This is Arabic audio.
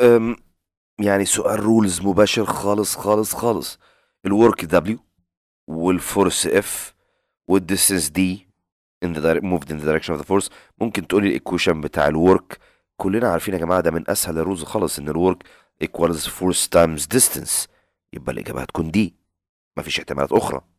أم يعني سؤال رولز مباشر خالص خالص خالص الورك دبليو والفورس اف والديستنس دي ان ذا موفد ان ذا دايركشن اوف ذا فورس force ممكن تقولي الايكويشن بتاع الورك كلنا عارفين يا جماعه ده من اسهل الرولز خالص ان الورك ايكوالز فورس تايمز ديستنس يبقى الاجابه هتكون دي مفيش احتمالات اخرى